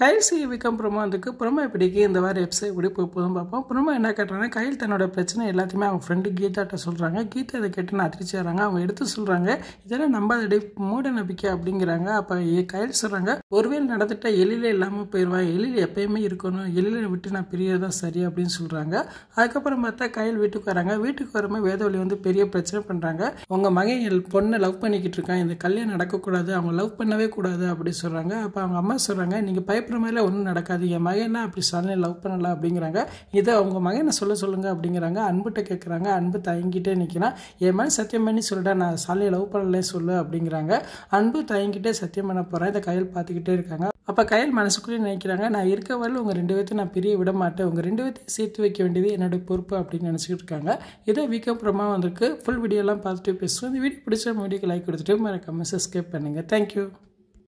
Kyle சிவிக்கம் promo வந்துருக்கு promo இப்படிக்கு இந்த வாரம் எபிசோட் இப்படி போய் போதும் பார்ப்போம் ப்ரொமோ என்ன கேட்டாங்கன்னா கையில் தன்னோட பிரச்சனை எல்லாத்தையுமே அவங்க ஃப்ரெண்டு கீதாட்ட சொல்கிறாங்க கீதா இதை கேட்டு நான் அதிர்ச்சி வராங்க அவங்க எடுத்து சொல்கிறாங்க இதெல்லாம் நம்பாதடி மூட நம்பிக்கை அப்படிங்கிறாங்க அப்போ கையில் சொல்கிறாங்க ஒருவேளை நடந்துட்டால் எழிலே இல்லாமல் போயிடுவான் எழில் எப்பயுமே இருக்கணும் எழிலை விட்டு நான் பிரியறதா சரி அப்படின்னு சொல்கிறாங்க அதுக்கப்புறம் பார்த்தா கையில் வீட்டுக்கு வராங்க வீட்டுக்கு வரும்போது வேதவழி வந்து பெரிய பிரச்சனை பண்ணுறாங்க உங்கள் மகன் பொண்ணை லவ் பண்ணிக்கிட்டு இருக்கான் இந்த கல்யாணம் நடக்கக்கூடாது அவங்க லவ் பண்ணவே கூடாது அப்படி சொல்கிறாங்க அப்போ அவங்க அம்மா சொல்கிறாங்க நீங்கள் பயப்ப பயப்படுற மாதிரிலாம் ஒன்றும் நடக்காது என் மகன் அப்படி சொல்லி லவ் பண்ணலை அப்படிங்கிறாங்க இதை அவங்க மகனை சொல்ல சொல்லுங்கள் அப்படிங்கிறாங்க அன்புகிட்ட கேட்குறாங்க அன்பு தயங்கிட்டே நிற்கிறான் என் மகன் சத்தியம் பண்ணி சொல்லிட்டா நான் சாலையை லவ் பண்ணலே சொல்லு அப்படிங்கிறாங்க அன்பு தயங்கிட்டே சத்தியம் பண்ண போகிறேன் இதை கையில் பார்த்துக்கிட்டே இருக்காங்க அப்போ கையில் மனசுக்குள்ளேயே நினைக்கிறாங்க நான் இருக்க வரல உங்கள் ரெண்டு பேர்த்தையும் நான் பிரிய விட மாட்டேன் உங்கள் ரெண்டு பேர்த்தையும் சேர்த்து வைக்க வேண்டியது என்னோட பொறுப்பு அப்படின்னு நினச்சிக்கிட்டு இருக்காங்க இதோ வீக்கப்புறமா வந்திருக்கு ஃபுல் வீடியோலாம் பார்த்துட்டு பேசுவோம் இந்த வீடியோ பிடிச்ச வீடியோக்கு லைக் கொடுத்துட்டு மறக்காமல் சப்ஸ்கிரைப் பண்ணுங்கள் தேங்க்யூ